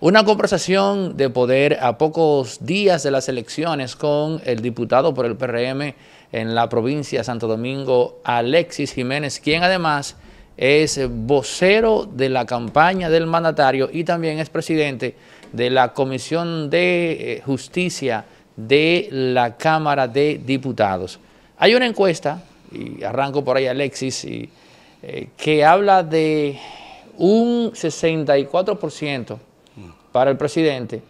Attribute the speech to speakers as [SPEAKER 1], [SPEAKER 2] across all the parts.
[SPEAKER 1] Una conversación de poder a pocos días de las elecciones con el diputado por el PRM en la provincia de Santo Domingo, Alexis Jiménez, quien además es vocero de la campaña del mandatario y también es presidente de la Comisión de eh, Justicia de la Cámara de Diputados. Hay una encuesta, y arranco por ahí Alexis, eh, que habla de un 64% para el presidente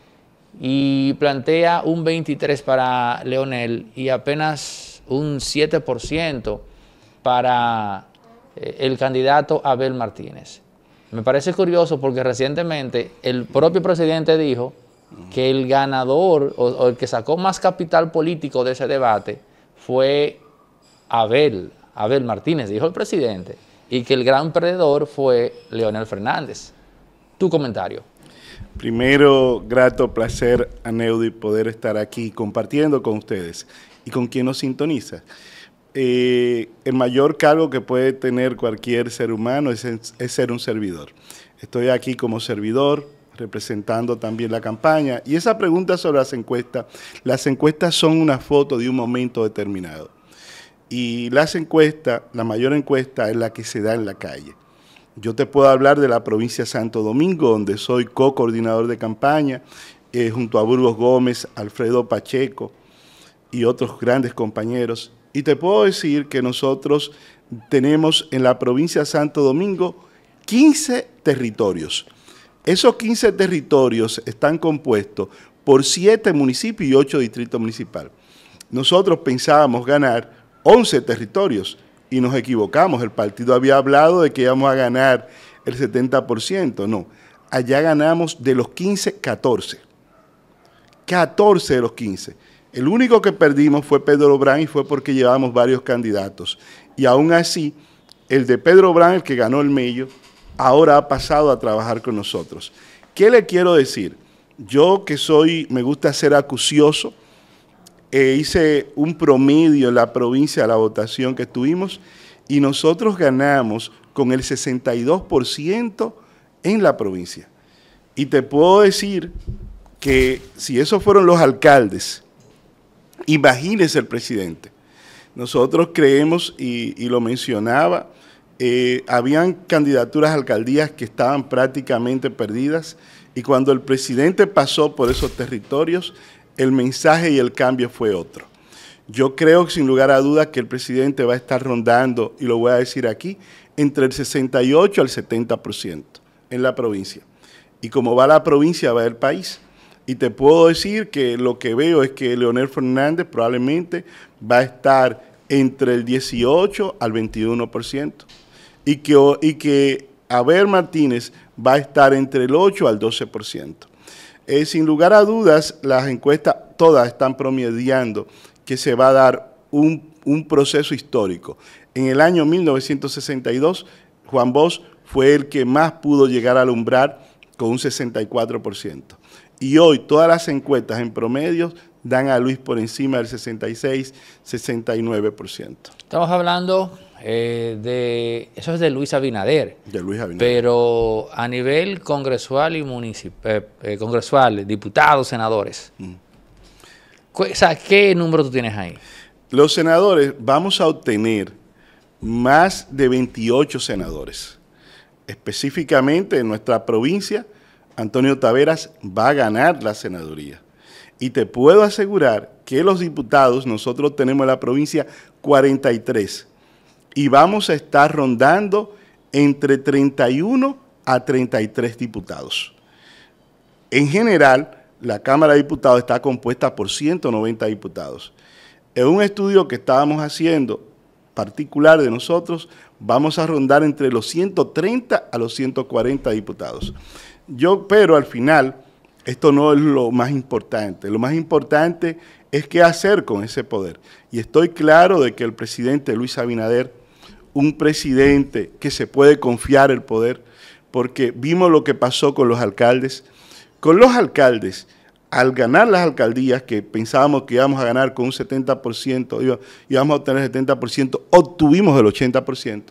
[SPEAKER 1] y plantea un 23% para Leonel y apenas un 7% para eh, el candidato Abel Martínez. Me parece curioso porque recientemente el propio presidente dijo que el ganador o, el que sacó más capital político de ese debate fue Abel, Abel Martínez, dijo el presidente, y que el gran perdedor fue Leonel Fernández.
[SPEAKER 2] Tu comentario. Primero, grato placer a Neudi poder estar aquí compartiendo con ustedes y con quien nos sintoniza. Eh, el mayor cargo que puede tener cualquier ser humano es, es ser un servidor. Estoy aquí como servidor, representando también la campaña. Y esa pregunta sobre las encuestas, las encuestas son una foto de un momento determinado. Y las encuestas, la mayor encuesta es la que se da en la calle. Yo te puedo hablar de la provincia de Santo Domingo, donde soy co-coordinador de campaña, eh, junto a Burgos Gómez, Alfredo Pacheco y otros grandes compañeros. Y te puedo decir que nosotros tenemos en la provincia de Santo Domingo 15 territorios. Esos 15 territorios están compuestos por 7 municipios y 8 distritos municipales. Nosotros pensábamos ganar 11 territorios y nos equivocamos. El partido había hablado de que íbamos a ganar el 70%. No, allá ganamos de los 15, 14. 14 de los 15. El único que perdimos fue Pedro Brán y fue porque llevábamos varios candidatos. Y aún así, el de Pedro Brán, el que ganó el medio, ahora ha pasado a trabajar con nosotros. ¿Qué le quiero decir? Yo que soy, me gusta ser acucioso, e hice un promedio en la provincia de la votación que tuvimos y nosotros ganamos con el 62% en la provincia. Y te puedo decir que si esos fueron los alcaldes, imagínese el presidente. Nosotros creemos, y, lo mencionaba, eh, habían candidaturas a alcaldías que estaban prácticamente perdidas y cuando el presidente pasó por esos territorios, el mensaje y el cambio fue otro. Yo creo sin lugar a dudas que el presidente va a estar rondando, y lo voy a decir aquí, entre el 68 al 70% en la provincia. Y como va la provincia, va el país. Y te puedo decir que lo que veo es que Leonel Fernández probablemente va a estar entre el 18 al 21%. Y que, y que Abel Martínez va a estar entre el 8 al 12%. Eh, sin lugar a dudas, las encuestas todas están promediando que se va a dar un, proceso histórico. En el año 1962, Juan Bosch fue el que más pudo llegar a alumbrar con un 64%. Y hoy todas las encuestas en promedio dan a Luis por encima del 66, 69%.
[SPEAKER 1] Estamos hablando eh, de, eso es de Luis Abinader. De Pero a nivel congresual y municipal, eh, eh, congresual, diputados, senadores. Mm. ¿qué número tú tienes ahí?
[SPEAKER 2] Los senadores, vamos a obtener más de 28 senadores. Específicamente en nuestra provincia, Antonio Taveras va a ganar la senaduría. Y te puedo asegurar que los diputados, nosotros tenemos en la provincia 43 y vamos a estar rondando entre 31 a 33 diputados. En general, la Cámara de Diputados está compuesta por 190 diputados. En un estudio que estábamos haciendo particular de nosotros, vamos a rondar entre los 130 a los 140 diputados. Yo, pero al final, esto no es lo más importante. Lo más importante es qué hacer con ese poder. Y estoy claro de que el presidente Luis Abinader un presidente que se puede confiar el poder, porque vimos lo que pasó con los alcaldes. Con los alcaldes, al ganar las alcaldías, que pensábamos que íbamos a ganar con un 70%, íbamos a obtener 70%, obtuvimos el 80%.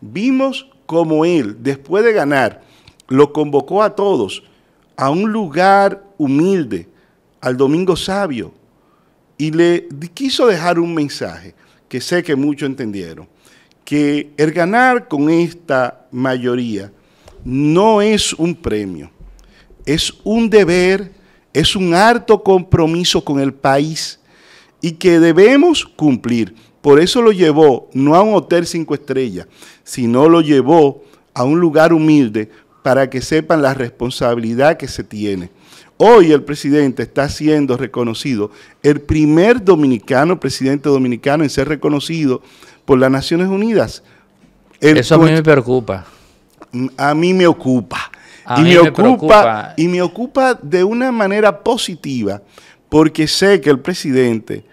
[SPEAKER 2] Vimos como él, después de ganar, lo convocó a todos a un lugar humilde, al Domingo Sabio, y le quiso dejar un mensaje que sé que muchos entendieron que el ganar con esta mayoría no es un premio, es un deber, es un harto compromiso con el país y que debemos cumplir. Por eso lo llevó no a un hotel cinco estrellas, sino lo llevó a un lugar humilde para que sepan la responsabilidad que se tiene. Hoy el presidente está siendo reconocido, el primer dominicano, presidente dominicano en ser reconocido por las Naciones Unidas.
[SPEAKER 1] Eso a mí me
[SPEAKER 2] preocupa. A mí me ocupa. y me, ocupa preocupa. y me ocupa de una manera positiva porque sé que el presidente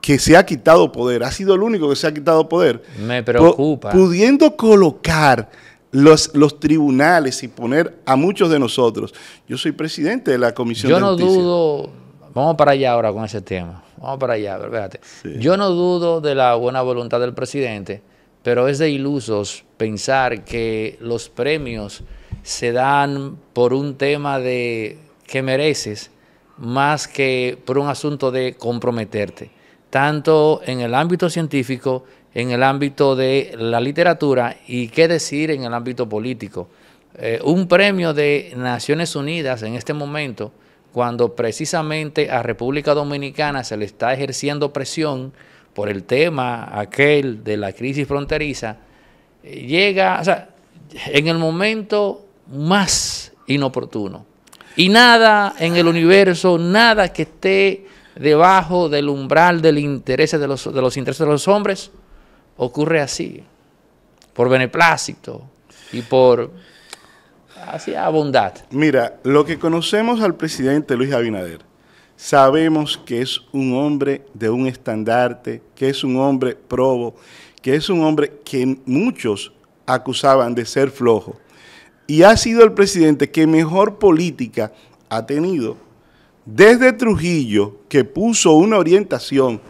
[SPEAKER 2] que se ha quitado poder, ha sido el único que se ha quitado poder. Me preocupa. pudiendo colocar los, tribunales y poner a muchos de nosotros. Yo soy presidente de la Comisión de Yo no
[SPEAKER 1] dudo, vamos para allá ahora con ese tema vamos para allá, espérate. Yo no dudo de la buena voluntad del presidente, pero es de ilusos pensar que los premios se dan por un tema de que mereces más que por un asunto de comprometerte, tanto en el ámbito científico, en el ámbito de la literatura y qué decir en el ámbito político. Eh, un premio de Naciones Unidas en este momento cuando precisamente a República Dominicana se le está ejerciendo presión por el tema aquel de la crisis fronteriza, llega, en el momento más inoportuno. Y nada en el universo, nada que esté debajo del umbral del interés de los, de los intereses de los hombres, ocurre así,
[SPEAKER 2] por beneplácito y por hacia bondad. Mira, lo que conocemos al presidente Luis Abinader, sabemos que es un hombre de un estandarte, que es un hombre probo, que es un hombre que muchos acusaban de ser flojo. Y ha sido el presidente que mejor política ha tenido. Desde Trujillo, que puso una orientación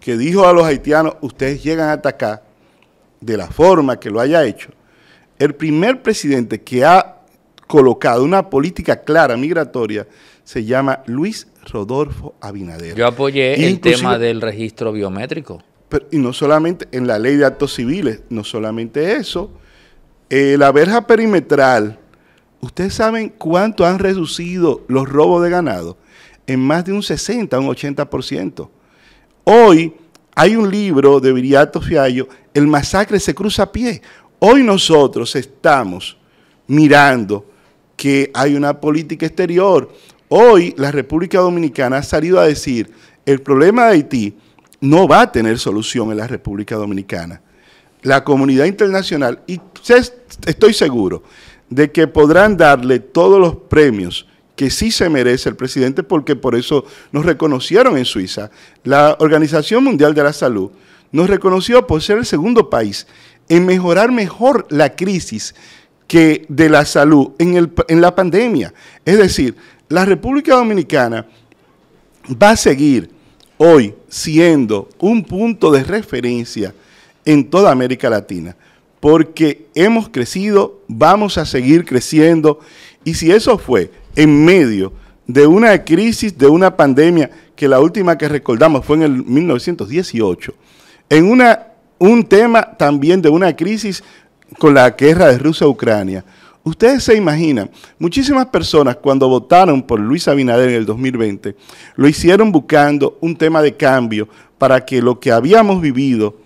[SPEAKER 2] que dijo a los haitianos, ustedes llegan hasta acá, de la forma que lo haya hecho, el primer presidente que ha colocado una política clara migratoria se llama Luis Rodolfo Abinader. Yo apoyé el tema
[SPEAKER 1] del registro biométrico.
[SPEAKER 2] y no solamente en la ley de actos civiles, no solamente eso, eh, la verja perimetral, ustedes saben cuánto han reducido los robos de ganado, en más de un 60, un 80%. Hoy hay un libro de Viriato Fiallo, El masacre se cruza a pie. Hoy nosotros estamos mirando que hay una política exterior. Hoy la República Dominicana ha salido a decir, el problema de Haití no va a tener solución en la República Dominicana. La comunidad internacional, y estoy seguro de que podrán darle todos los premios que sí se merece el presidente, porque por eso nos reconocieron en Suiza. La Organización Mundial de la Salud nos reconoció por ser el segundo país en mejorar mejor la crisis que de la salud en, la pandemia. Es decir, la República Dominicana va a seguir hoy siendo un punto de referencia en toda América Latina, porque hemos crecido, vamos a seguir creciendo, y si eso fue en medio de una crisis, de una pandemia, que la última que recordamos fue en el 1918, en una, un tema también de una crisis con la guerra de Rusia-Ucrania. Ustedes se imaginan, muchísimas personas cuando votaron por Luis Abinader en el 2020, lo hicieron buscando un tema de cambio para que lo que habíamos vivido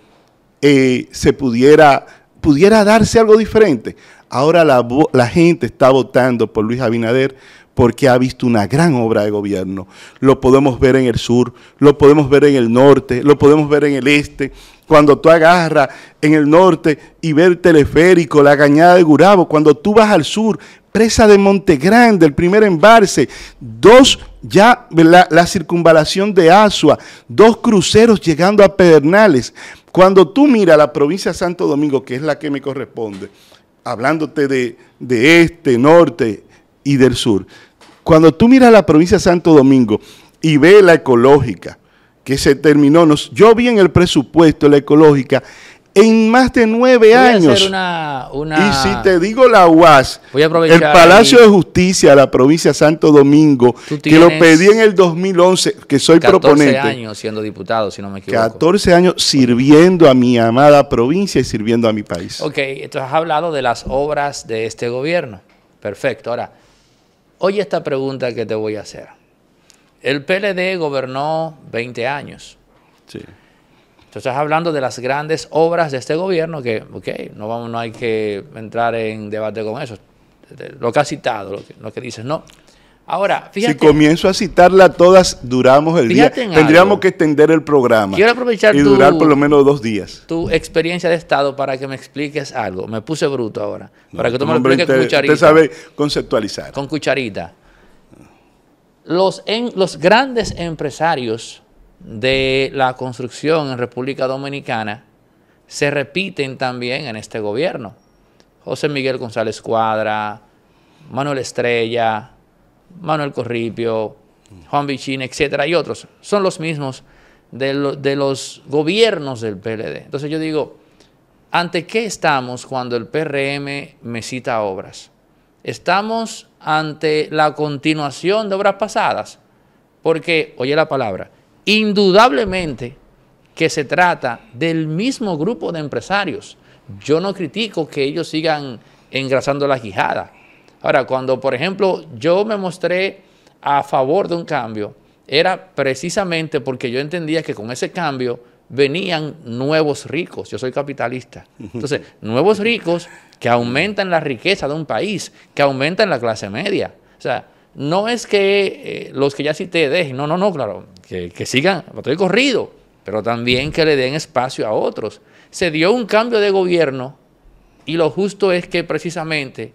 [SPEAKER 2] eh, se pudiera, pudiera darse algo diferente. Ahora la, la gente está votando por Luis Abinader porque ha visto una gran obra de gobierno. Lo podemos ver en el sur, lo podemos ver en el norte, lo podemos ver en el este. Cuando tú agarras en el norte y ver teleférico, la cañada de Gurabo, cuando tú vas al sur, presa de Monte Grande, el primer embarce, dos ya la, circunvalación de Asua, dos cruceros llegando a Pedernales. Cuando tú miras la provincia de Santo Domingo, que es la que me corresponde, hablándote de, de este, norte y del sur, cuando tú miras la provincia de Santo Domingo y ves la ecológica, que se terminó, yo vi en el presupuesto la ecológica en más de nueve años.
[SPEAKER 1] Y si te
[SPEAKER 2] digo la UAS,
[SPEAKER 1] el Palacio de
[SPEAKER 2] Justicia de la provincia de Santo Domingo, que lo pedí en el 2011, que soy proponente. 14
[SPEAKER 1] años siendo diputado, si no me equivoco.
[SPEAKER 2] 14 años sirviendo a mi amada provincia y sirviendo a mi país.
[SPEAKER 1] Ok, entonces has hablado de las obras de este gobierno. Perfecto. Ahora, Oye esta pregunta que te voy a hacer. El PLD gobernó 20 años. Sí. estás hablando de las grandes obras de este gobierno que, ok, no, vamos, no hay que entrar en debate con eso. Lo que has citado, lo que dices, no. Ahora,
[SPEAKER 2] fíjate. Si comienzo a citarla todas, duramos el día. Tendríamos que extender el programa. Quiero aprovechar y durar por lo menos dos días.
[SPEAKER 1] Tu experiencia de Estado para que me expliques algo. Me puse bruto ahora. para que tú me expliques con cucharita. Usted sabe conceptualizar. Con cucharita. los grandes empresarios de la construcción en República Dominicana se repiten también en este gobierno. José Miguel González Cuadra, Manuel Estrella, Manuel Corripio, Juan Vichín, etcétera, y otros, son los mismos de, los gobiernos del PLD. Entonces yo digo, ¿ante qué estamos cuando el PRM me cita obras? Estamos ante la continuación de obras pasadas, porque, oye la palabra, indudablemente que se trata del mismo grupo de empresarios. Yo no critico que ellos sigan engrasando la quijada, Ahora, cuando, por ejemplo, yo me mostré a favor de un cambio, era precisamente porque yo entendía que con ese cambio venían nuevos ricos. Yo soy capitalista. Entonces, nuevos ricos que aumentan la riqueza de un país, que aumentan la clase media. O sea, no es que eh, los que ya cité dejen, no, no, no, claro, que, que sigan, estoy corrido, pero también que le den espacio a otros. Se dio un cambio de gobierno y lo justo es que precisamente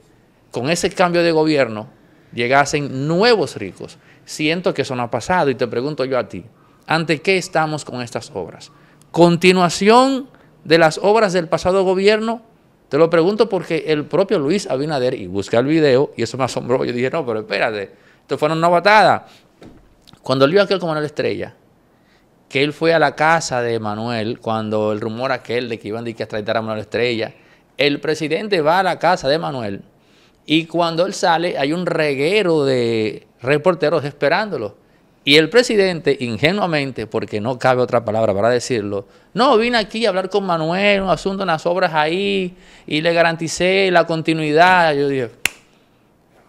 [SPEAKER 1] con ese cambio de gobierno llegasen nuevos ricos. Siento que eso no ha pasado y te pregunto yo a ti, ¿ante qué estamos con estas obras? ¿Continuación de las obras del pasado gobierno? Te lo pregunto porque el propio Luis Abinader, y busqué el video, y eso me asombró, yo dije, no, pero espérate, esto fue una batada. Cuando él vio aquel como la estrella, que él fue a la casa de Manuel, cuando el rumor aquel de que iban a extraditar a Manuel Estrella, el presidente va a la casa de Manuel, y cuando él sale, hay un reguero de reporteros esperándolo. Y el presidente, ingenuamente, porque no cabe otra palabra para decirlo, no, vine aquí a hablar con Manuel, un asunto, las obras ahí, y le garanticé la continuidad. Yo dije,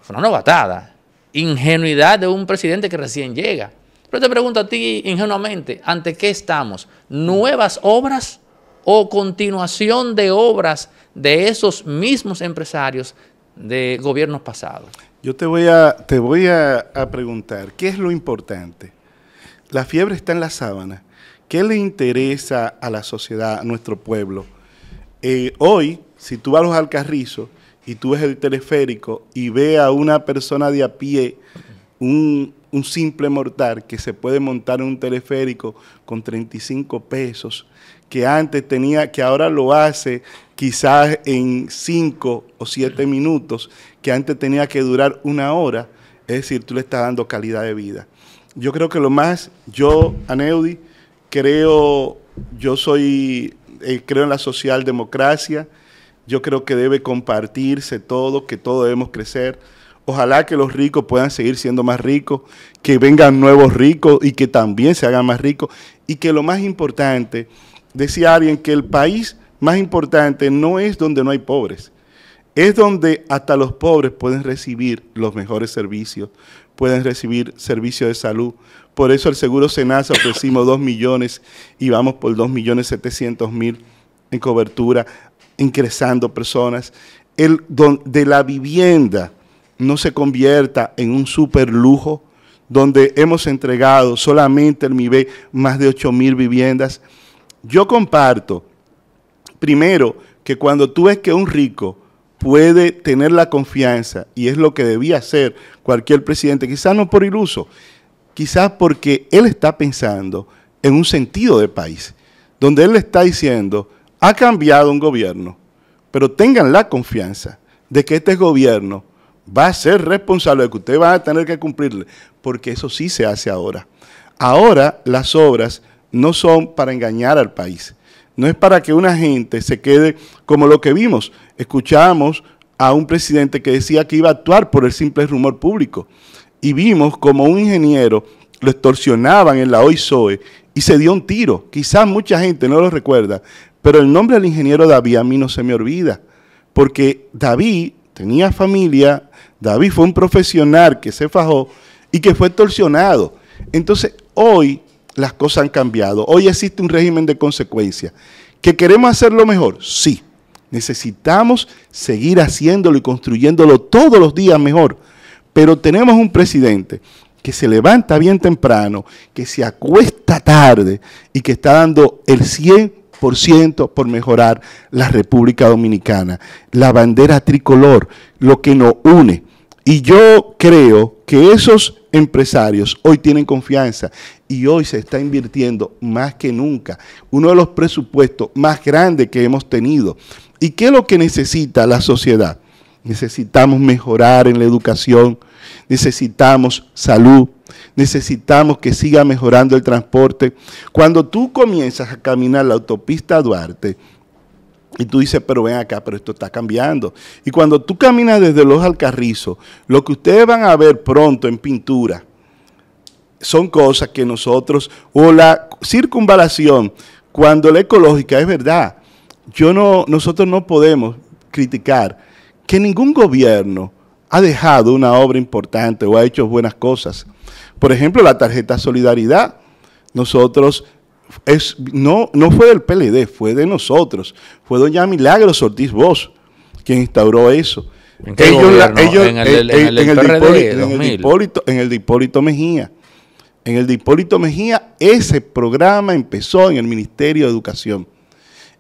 [SPEAKER 1] fue una novatada. Ingenuidad de un presidente que recién llega. Pero te pregunto a ti, ingenuamente, ¿ante qué estamos? ¿Nuevas obras o continuación de obras de esos mismos empresarios de gobiernos pasados.
[SPEAKER 2] Yo te voy a, te voy a, preguntar, ¿qué es lo importante? La fiebre está en la sábana. ¿Qué le interesa a la sociedad, a nuestro pueblo? Eh, hoy, si tú vas a los Alcarrizos y tú ves el teleférico y ve a una persona de a pie, un, un simple mortal que se puede montar en un teleférico con 35 pesos, que antes tenía, que ahora lo hace quizás en cinco o siete minutos, que antes tenía que durar una hora. Es decir, tú le estás dando calidad de vida. Yo creo que lo más, yo, Aneudi, creo, yo soy, eh, creo en la socialdemocracia, yo creo que debe compartirse todo, que todos debemos crecer. Ojalá que los ricos puedan seguir siendo más ricos, que vengan nuevos ricos y que también se hagan más ricos. Y que lo más importante decía alguien que el país más importante no es donde no hay pobres, es donde hasta los pobres pueden recibir los mejores servicios, pueden recibir servicios de salud. Por eso el Seguro Senasa ofrecimos 2 millones y vamos por 2 millones 700 mil en cobertura, ingresando personas. El de la vivienda no se convierta en un super lujo, donde hemos entregado solamente el MIBE más de 8 mil viviendas yo comparto, primero, que cuando tú ves que un rico puede tener la confianza, y es lo que debía hacer cualquier presidente, quizás no por iluso, quizás porque él está pensando en un sentido de país, donde él le está diciendo, ha cambiado un gobierno, pero tengan la confianza de que este gobierno va a ser responsable, de que ustedes van a tener que cumplirle, porque eso sí se hace ahora. Ahora las obras no son para engañar al país. No es para que una gente se quede como lo que vimos. Escuchamos a un presidente que decía que iba a actuar por el simple rumor público. Y vimos como un ingeniero lo extorsionaban en la OISOE y se dio un tiro. Quizás mucha gente no lo recuerda, pero el nombre del ingeniero David a mí no se me olvida, porque David tenía familia, David fue un profesional que se fajó y que fue extorsionado. Entonces, hoy las cosas han cambiado. Hoy existe un régimen de consecuencias. ¿Que queremos hacerlo mejor? Sí. Necesitamos seguir haciéndolo y construyéndolo todos los días mejor. Pero tenemos un presidente que se levanta bien temprano, que se acuesta tarde y que está dando el 100% por mejorar la República Dominicana. La bandera tricolor, lo que nos une, y yo creo que esos empresarios hoy tienen confianza y hoy se está invirtiendo más que nunca. Uno de los presupuestos más grandes que hemos tenido. ¿Y qué es lo que necesita la sociedad? Necesitamos mejorar en la educación, necesitamos salud, necesitamos que siga mejorando el transporte. Cuando tú comienzas a caminar la autopista Duarte, y tú dices, pero ven acá, pero esto está cambiando. Y cuando tú caminas desde los alcarrizos, lo que ustedes van a ver pronto en pintura son cosas que nosotros, o la circunvalación, cuando la ecológica es verdad, yo no, nosotros no podemos criticar que ningún gobierno ha dejado una obra importante o ha hecho buenas cosas. Por ejemplo, la tarjeta Solidaridad. Nosotros es, no, no fue del PLD, fue de nosotros. Fue doña Milagros Ortiz Vos quien instauró eso. ¿En ellos, ¿En, el, Dipólito eh, eh, Mejía. En el Dipólito Mejía, ese programa empezó en el Ministerio de Educación.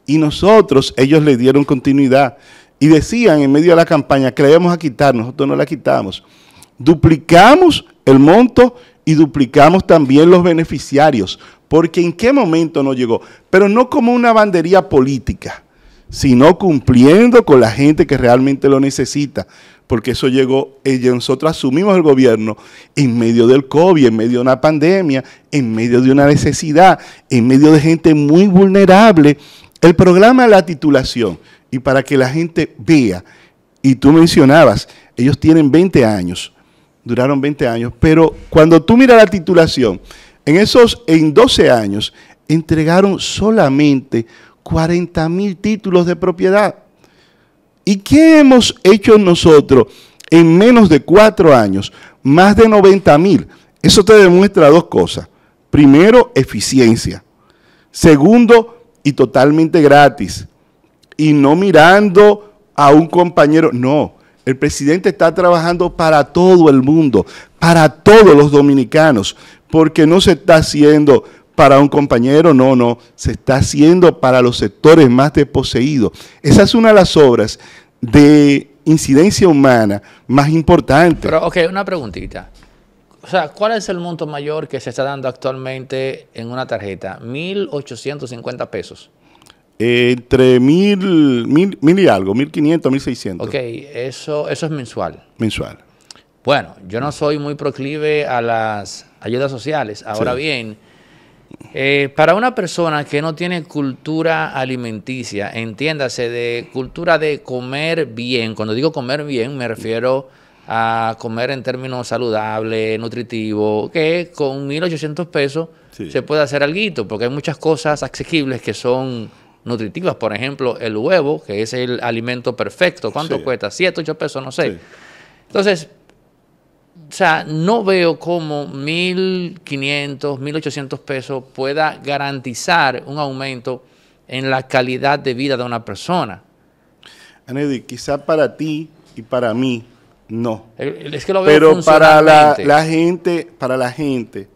[SPEAKER 2] Y nosotros, ellos le dieron continuidad. Y decían en medio de la campaña que a quitar, nosotros no la quitamos. Duplicamos el monto y duplicamos también los beneficiarios porque en qué momento no llegó, pero no como una bandería política, sino cumpliendo con la gente que realmente lo necesita, porque eso llegó, eh, nosotros asumimos el gobierno en medio del COVID, en medio de una pandemia, en medio de una necesidad, en medio de gente muy vulnerable. El programa La Titulación, y para que la gente vea, y tú mencionabas, ellos tienen 20 años, duraron 20 años, pero cuando tú miras la titulación, en esos, en 12 años, entregaron solamente 40 mil títulos de propiedad. ¿Y qué hemos hecho nosotros en menos de cuatro años? Más de 90 mil. Eso te demuestra dos cosas. Primero, eficiencia. Segundo, y totalmente gratis. Y no mirando a un compañero. No, el presidente está trabajando para todo el mundo, para todos los dominicanos porque no se está haciendo para un compañero, no, no, se está haciendo para los sectores más desposeídos. Esa es una de las obras de incidencia humana más importante. Pero,
[SPEAKER 1] ok, una preguntita. O sea, ¿cuál es el monto mayor que se está dando actualmente en una tarjeta? 1.850 pesos.
[SPEAKER 2] entre mil, mil, y algo, 1.500, 1.600. Ok,
[SPEAKER 1] eso, eso es mensual. Mensual. Bueno, yo no soy muy proclive a las ayudas sociales. Ahora bien, eh, para una persona que no tiene cultura alimenticia, entiéndase de cultura de comer bien, cuando digo comer bien me refiero a comer en términos saludables, nutritivos, que con 1.800 pesos se puede hacer algo, porque hay muchas cosas accesibles que son nutritivas, por ejemplo, el huevo, que es el alimento perfecto, ¿cuánto cuesta? 7, 8 pesos, no sé. Entonces, o sea, no veo cómo 1.500, 1.800 pesos pueda garantizar un aumento en la calidad de vida de una persona.
[SPEAKER 2] Anedi, quizá para ti y para mí, no. Es que lo veo Pero para la, gente, para la gente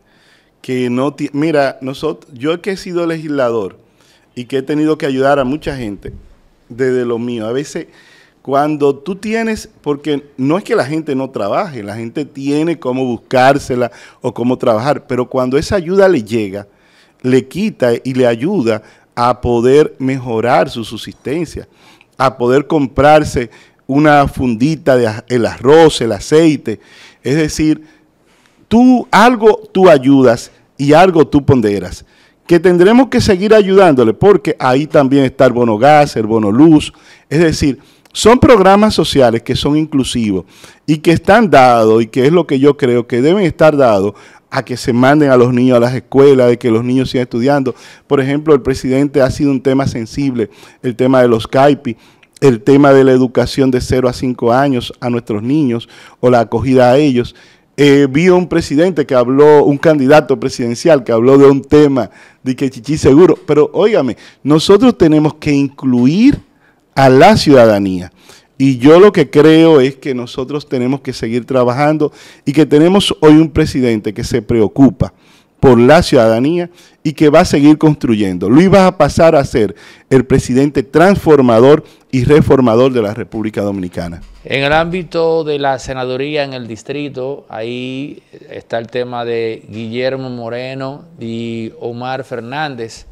[SPEAKER 2] que no tiene... mira, nosotros, yo que he sido legislador y que he tenido que ayudar a mucha gente desde lo mío, a veces cuando tú tienes, porque no es que la gente no trabaje, la gente tiene cómo buscársela o cómo trabajar, pero cuando esa ayuda le llega, le quita y le ayuda a poder mejorar su subsistencia, a poder comprarse una fundita de el arroz, el aceite. Es decir, tú algo tú ayudas y algo tú ponderas que tendremos que seguir ayudándole, porque ahí también está el bono gas, el bono luz, es decir, son programas sociales que son inclusivos y que están dados, y que es lo que yo creo que deben estar dados a que se manden a los niños a las escuelas, de que los niños sigan estudiando. Por ejemplo, el presidente ha sido un tema sensible, el tema de los CAIPI, el tema de la educación de 0 a 5 años a nuestros niños o la acogida a ellos. Eh, vi un presidente que habló, un candidato presidencial que habló de un tema de que chichi seguro, pero óigame, nosotros tenemos que incluir a la ciudadanía. Y yo lo que creo es que nosotros tenemos que seguir trabajando y que tenemos hoy un presidente que se preocupa por la ciudadanía y que va a seguir construyendo. Luis va a pasar a ser el presidente transformador y reformador de la República Dominicana.
[SPEAKER 1] En el ámbito de la senaduría en el distrito, ahí está el tema de Guillermo Moreno y Omar Fernández.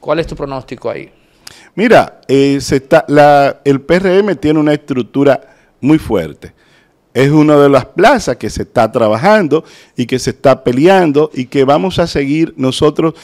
[SPEAKER 1] ¿Cuál es tu pronóstico ahí?
[SPEAKER 2] Mira, eh, el PRM tiene una estructura muy fuerte. Es una de las plazas que se está trabajando y que se está peleando y que vamos a seguir nosotros.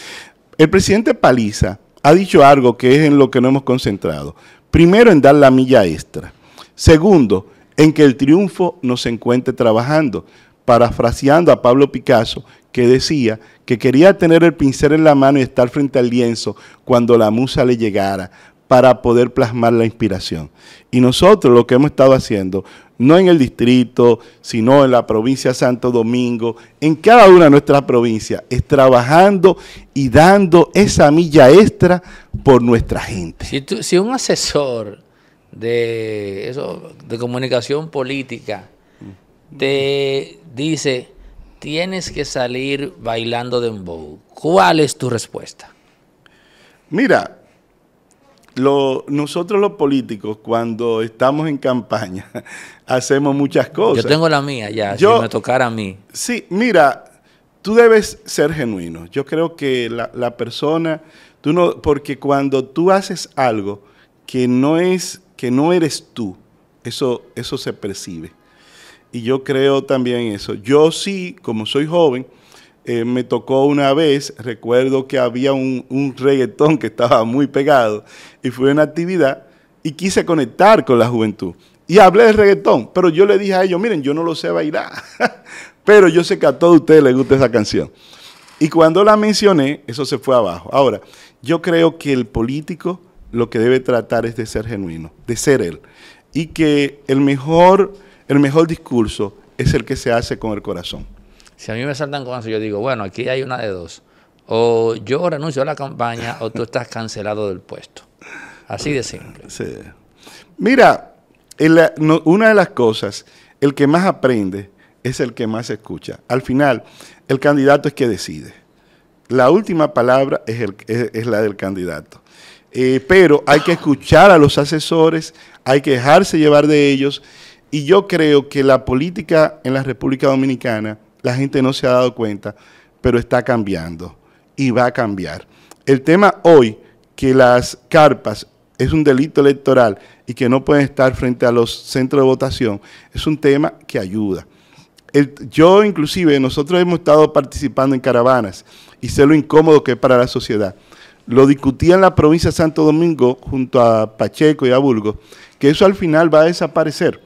[SPEAKER 2] El presidente Paliza ha dicho algo que es en lo que nos hemos concentrado. Primero, en dar la milla extra. Segundo, en que el triunfo nos encuentre trabajando, parafraseando a Pablo Picasso, que decía que quería tener el pincel en la mano y estar frente al lienzo cuando la musa le llegara para poder plasmar la inspiración. Y nosotros lo que hemos estado haciendo, no en el distrito, sino en la provincia de Santo Domingo, en cada una de nuestras provincias, es trabajando y dando esa milla extra por nuestra gente.
[SPEAKER 1] Si, si un asesor de, eso, de comunicación política te dice, tienes que salir bailando de un dembow, ¿cuál es tu respuesta?
[SPEAKER 2] Mira, nosotros los políticos, cuando estamos en campaña, hacemos muchas cosas. Yo tengo la
[SPEAKER 1] mía ya, Yo, si me tocara a mí.
[SPEAKER 2] Sí, mira, tú debes ser genuino. Yo creo que la, la persona, tú no, porque cuando tú haces algo que no es, que no eres tú, eso, eso se percibe y yo creo también eso. Yo sí, como soy joven, eh, me tocó una vez, recuerdo que había un, reggaetón que estaba muy pegado y fue una actividad y quise conectar con la juventud. Y hablé de reggaetón, pero yo le dije a ellos, miren, yo no lo sé bailar, pero yo sé que a todos ustedes les gusta esa canción. Y cuando la mencioné, eso se fue abajo. Ahora, yo creo que el político lo que debe tratar es de ser genuino, de ser él. Y que el mejor el mejor discurso es el que se hace con el corazón.
[SPEAKER 1] Si a mí me saltan con yo digo, bueno, aquí hay una de dos. O yo renuncio a la campaña o tú estás cancelado del puesto.
[SPEAKER 2] Así de simple. Mira, una de las cosas, el que más aprende es el que más escucha. Al final, el candidato es que decide. La última palabra es, la del candidato. Eh, pero hay que escuchar a los asesores, hay que dejarse llevar de ellos y yo creo que la política en la República Dominicana, la gente no se ha dado cuenta, pero está cambiando y va a cambiar. El tema hoy, que las carpas es un delito electoral y que no pueden estar frente a los centros de votación, es un tema que ayuda. yo inclusive, nosotros hemos estado participando en caravanas y sé lo incómodo que es para la sociedad. Lo discutí en la provincia de Santo Domingo junto a Pacheco y a Bulgo, que eso al final va a desaparecer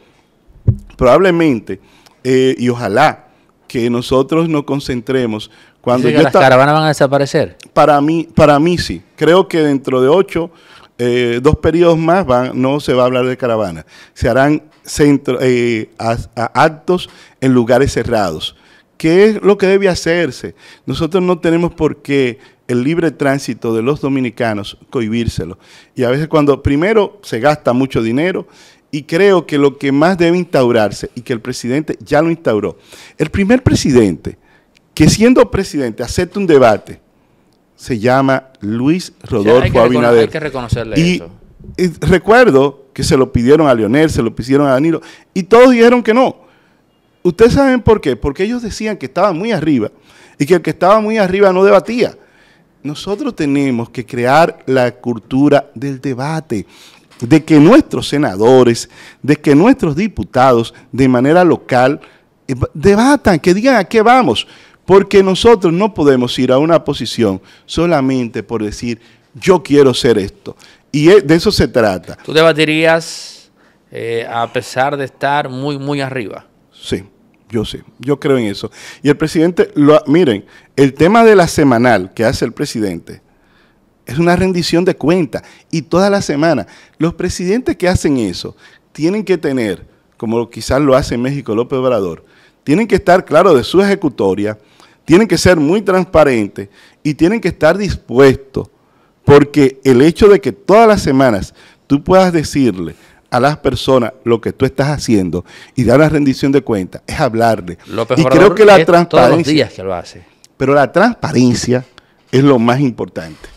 [SPEAKER 2] probablemente, eh, y ojalá que nosotros nos concentremos cuando ya. las caravanas van a desaparecer. Para mí, para mí sí. Creo que dentro de ocho, eh, dos periodos más no se va a hablar de caravanas. Se harán eh, actos en lugares cerrados. ¿Qué es lo que debe hacerse? Nosotros no tenemos por qué el libre tránsito de los dominicanos cohibírselo. Y a veces cuando primero se gasta mucho dinero y creo que lo que más debe instaurarse y que el presidente ya lo instauró, el primer presidente que siendo presidente acepta un debate, se llama Luis Rodolfo Abinader. Hay que reconocerle y, y, eh, recuerdo que se lo pidieron a Leonel, se lo pidieron a Danilo, y todos dijeron que no. ¿Ustedes saben por qué? Porque ellos decían que estaba muy arriba y que el que estaba muy arriba no debatía. Nosotros tenemos que crear la cultura del debate de que nuestros senadores, de que nuestros diputados de manera local eh, debatan, que digan a qué vamos, porque nosotros no podemos ir a una posición solamente por decir yo quiero ser esto. Y eh, de eso se trata.
[SPEAKER 1] ¿Tú debatirías eh, a pesar de estar muy, muy arriba?
[SPEAKER 2] Sí, yo sí, yo creo en eso. Y el presidente, lo, miren, el tema de la semanal que hace el presidente, es una rendición de cuentas. Y toda la semana, los presidentes que hacen eso tienen que tener, como quizás lo hace México López Obrador, tienen que estar claros de su ejecutoria, tienen que ser muy transparentes y tienen que estar dispuestos. Porque el hecho de que todas las semanas tú puedas decirle a las personas lo que tú estás haciendo y dar la rendición de cuentas es hablarle. López y creo que la transparencia. Todos los días que lo hace. Pero la transparencia es lo más importante.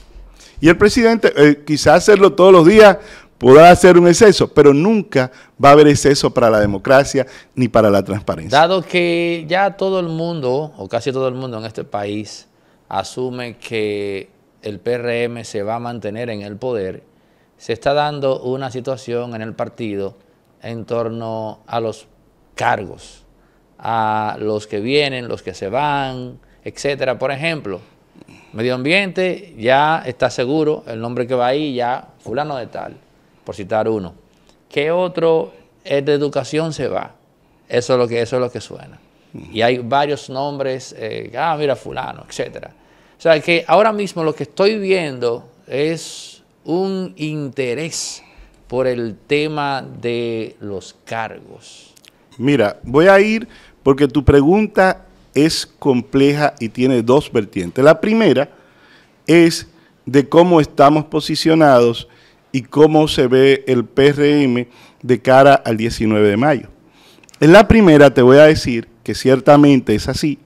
[SPEAKER 2] Y el presidente, eh, quizás hacerlo todos los días, pueda hacer un exceso, pero nunca va a haber exceso para la democracia ni para la transparencia. Dado
[SPEAKER 1] que ya todo el mundo, o casi todo el mundo en este país, asume que el PRM se va a mantener en el poder, se está dando una situación en el partido en torno a los cargos, a los que vienen, los que se van, etcétera. Por ejemplo, medio ambiente, ya está seguro el nombre que va ahí, ya fulano de tal, por citar uno. ¿Qué otro es de educación se va? Eso es lo que, eso es lo que suena. Y hay varios nombres, eh, ah, mira, fulano, etc. O sea, que ahora mismo lo que estoy viendo es un interés por el tema de los cargos.
[SPEAKER 2] Mira, voy a ir porque tu pregunta es compleja y tiene dos vertientes. La primera es de cómo estamos posicionados y cómo se ve el PRM de cara al 19 de mayo. En la primera te voy a decir que ciertamente es así.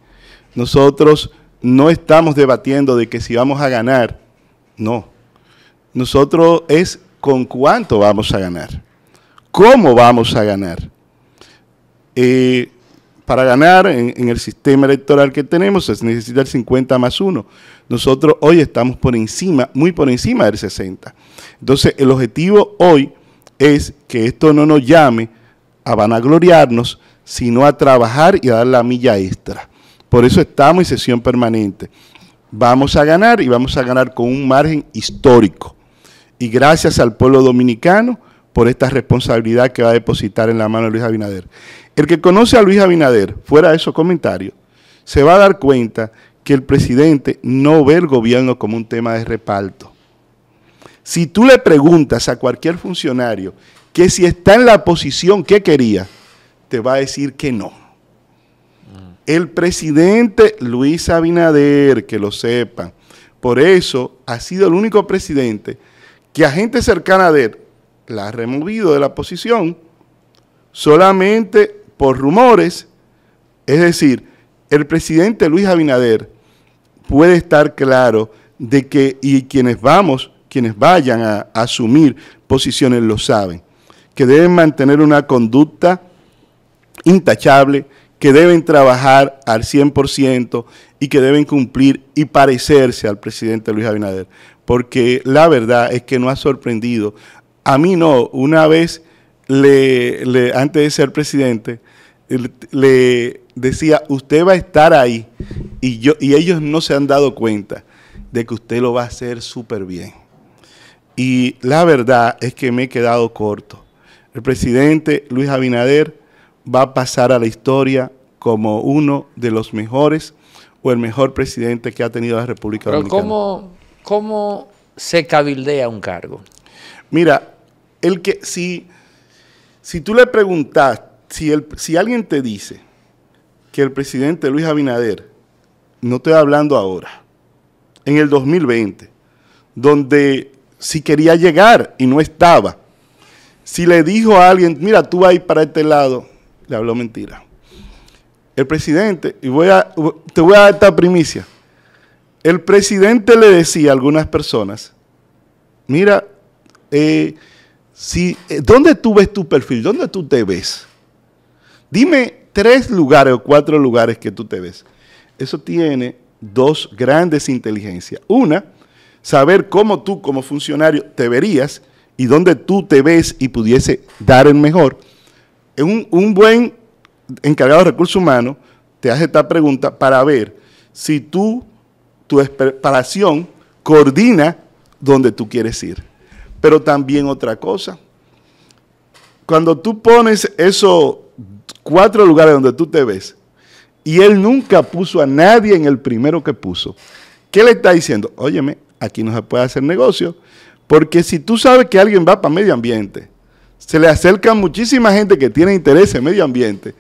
[SPEAKER 2] Nosotros no estamos debatiendo de que si vamos a ganar, no. Nosotros es con cuánto vamos a ganar, cómo vamos a ganar. Eh, para ganar en, el sistema electoral que tenemos se necesita el 50 más 1. Nosotros hoy estamos por encima, muy por encima del 60. Entonces, el objetivo hoy es que esto no nos llame a vanagloriarnos, sino a trabajar y a dar la milla extra. Por eso estamos en sesión permanente. Vamos a ganar y vamos a ganar con un margen histórico. Y gracias al pueblo dominicano por esta responsabilidad que va a depositar en la mano de Luis Abinader. El que conoce a Luis Abinader, fuera de esos comentarios, se va a dar cuenta que el presidente no ve el gobierno como un tema de reparto. Si tú le preguntas a cualquier funcionario que si está en la posición que quería, te va a decir que no. Mm. El presidente Luis Abinader, que lo sepa, por eso ha sido el único presidente que a gente cercana de él la ha removido de la posición. Solamente por rumores. Es decir, el presidente Luis Abinader puede estar claro de que, y quienes vamos, quienes vayan a, a asumir posiciones lo saben, que deben mantener una conducta intachable, que deben trabajar al 100% y que deben cumplir y parecerse al presidente Luis Abinader. Porque la verdad es que no ha sorprendido. A mí no, una vez le, antes de ser presidente, le decía, usted va a estar ahí. Y, yo, y ellos no se han dado cuenta de que usted lo va a hacer súper bien. Y la verdad es que me he quedado corto. El presidente Luis Abinader va a pasar a la historia como uno de los mejores o el mejor presidente que ha tenido la República Dominicana. ¿cómo, ¿cómo se cabildea un cargo? Mira, el que si si tú le preguntas, si, el, si alguien te dice que el presidente Luis Abinader, no estoy hablando ahora, en el 2020, donde si quería llegar y no estaba, si le dijo a alguien, mira, tú vas a para este lado, le habló mentira. El presidente, y voy a, te voy a dar esta primicia, el presidente le decía a algunas personas, mira, eh, si, eh, ¿Dónde tú ves tu perfil? ¿Dónde tú te ves? Dime tres lugares o cuatro lugares que tú te ves. Eso tiene dos grandes inteligencias. Una, saber cómo tú como funcionario te verías y dónde tú te ves y pudiese dar el mejor. Un, un buen encargado de recursos humanos te hace esta pregunta para ver si tú, tu preparación coordina donde tú quieres ir. Pero también otra cosa. Cuando tú pones esos cuatro lugares donde tú te ves, y él nunca puso a nadie en el primero que puso, ¿qué le está diciendo? Óyeme, aquí no se puede hacer negocio, porque si tú sabes que alguien va para medio ambiente, se le acerca muchísima gente que tiene interés en medio ambiente,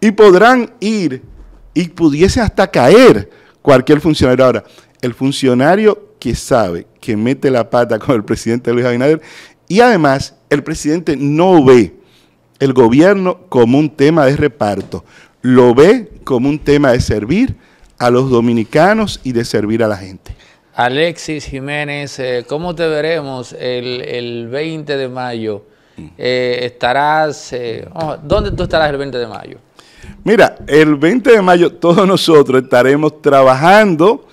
[SPEAKER 2] y podrán ir y pudiese hasta caer cualquier funcionario. Ahora, el funcionario que sabe que mete la pata con el presidente Luis Abinader y además el presidente no ve el gobierno como un tema de reparto, lo ve como un tema de servir a los dominicanos y de servir a la gente.
[SPEAKER 1] Alexis Jiménez, eh, ¿cómo te veremos el, 20 de mayo? Eh, estarás, eh, ¿dónde tú estarás el 20 de mayo?
[SPEAKER 2] Mira, el 20 de mayo todos nosotros estaremos trabajando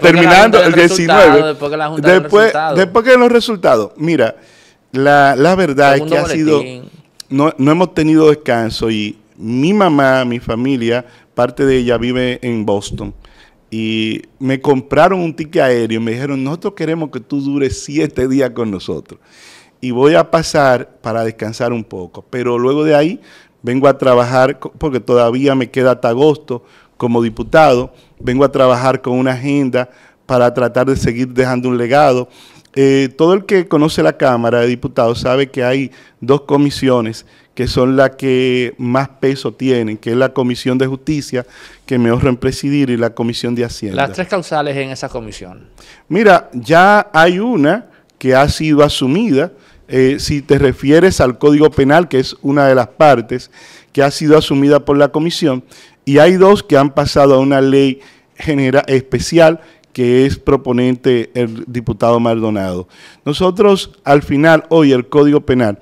[SPEAKER 2] terminando el 19. Después que, ah, después, los resultados. Mira, la, verdad es que ha sido. No, no hemos tenido descanso y mi mamá, mi familia, parte de ella vive en Boston. Y me compraron un ticket aéreo y me dijeron, nosotros queremos que tú dures siete días con nosotros. Y voy a pasar para descansar un poco. Pero luego de ahí vengo a trabajar, porque todavía me queda hasta agosto, como diputado, vengo a trabajar con una agenda para tratar de seguir dejando un legado. Eh, todo el que conoce la Cámara de Diputados sabe que hay dos comisiones que son las que más peso tienen, que es la Comisión de Justicia, que me honra en presidir, y la Comisión de Hacienda. Las
[SPEAKER 1] tres causales en esa comisión.
[SPEAKER 2] Mira, ya hay una que ha sido asumida, eh, si te refieres al Código Penal, que es una de las partes que ha sido asumida por la Comisión, y hay dos que han pasado a una ley general, especial que es proponente el diputado Maldonado. Nosotros al final, hoy el Código Penal,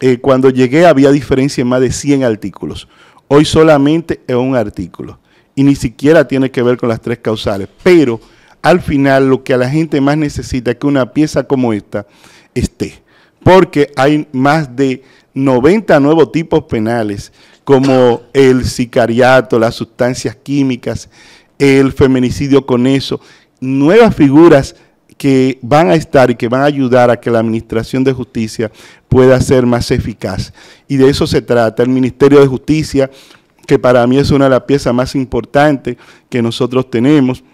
[SPEAKER 2] eh, cuando llegué había diferencia en más de 100 artículos. Hoy solamente es un artículo y ni siquiera tiene que ver con las tres causales. Pero al final lo que a la gente más necesita es que una pieza como esta esté, porque hay más de 90 nuevos tipos penales, como el sicariato, las sustancias químicas, el feminicidio con eso, nuevas figuras que van a estar y que van a ayudar a que la Administración de Justicia pueda ser más eficaz. Y de eso se trata. El Ministerio de Justicia, que para mí es una de las piezas más importantes que nosotros tenemos,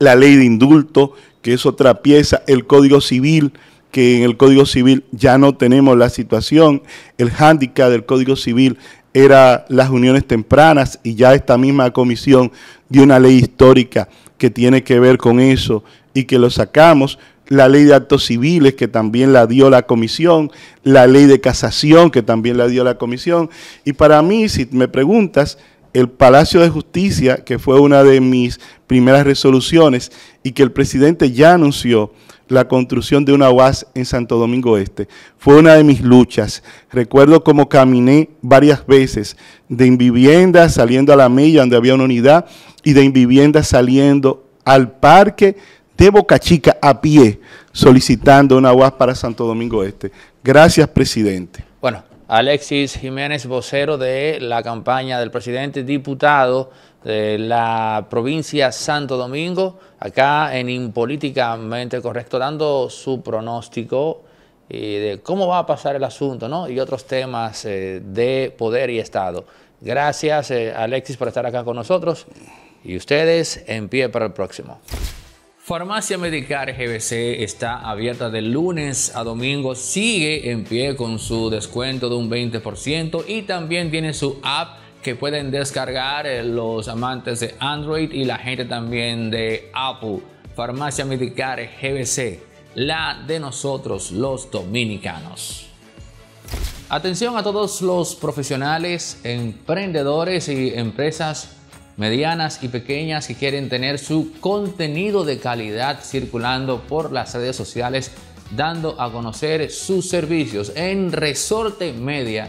[SPEAKER 2] la ley de indulto, que es otra pieza, el Código Civil, que en el Código Civil ya no tenemos la situación. El hándicap del Código Civil era las uniones tempranas y ya esta misma comisión dio una ley histórica que tiene que ver con eso y que lo sacamos. La ley de actos civiles que también la dio la comisión, la ley de casación que también la dio la comisión. Y para mí, si me preguntas, el Palacio de Justicia, que fue una de mis primeras resoluciones y que el presidente ya anunció, la construcción de una UAS en Santo Domingo Este. Fue una de mis luchas. Recuerdo cómo caminé varias veces de invivienda saliendo a la milla donde había una unidad y de invivienda saliendo al parque de Boca Chica a pie solicitando una UAS para Santo Domingo Este. Gracias, presidente.
[SPEAKER 1] Bueno, Alexis Jiménez, vocero de la campaña del presidente, diputado de la provincia Santo Domingo, acá en Impolíticamente Correcto, dando su pronóstico eh, de cómo va a pasar el asunto ¿no? y otros temas eh, de poder y Estado. Gracias, eh, Alexis, por estar acá con nosotros y ustedes en pie para el próximo. Farmacia Medicar GBC está abierta de lunes a domingo, sigue en pie con su descuento de un 20% y también tiene su app que pueden descargar eh, los amantes de Android y la gente también de Apple. Farmacia Medicare GBC, la de nosotros los dominicanos. Atención a todos los profesionales, emprendedores y empresas medianas y pequeñas que quieren tener su contenido de calidad circulando por las redes sociales, dando a conocer sus servicios en Resorte Media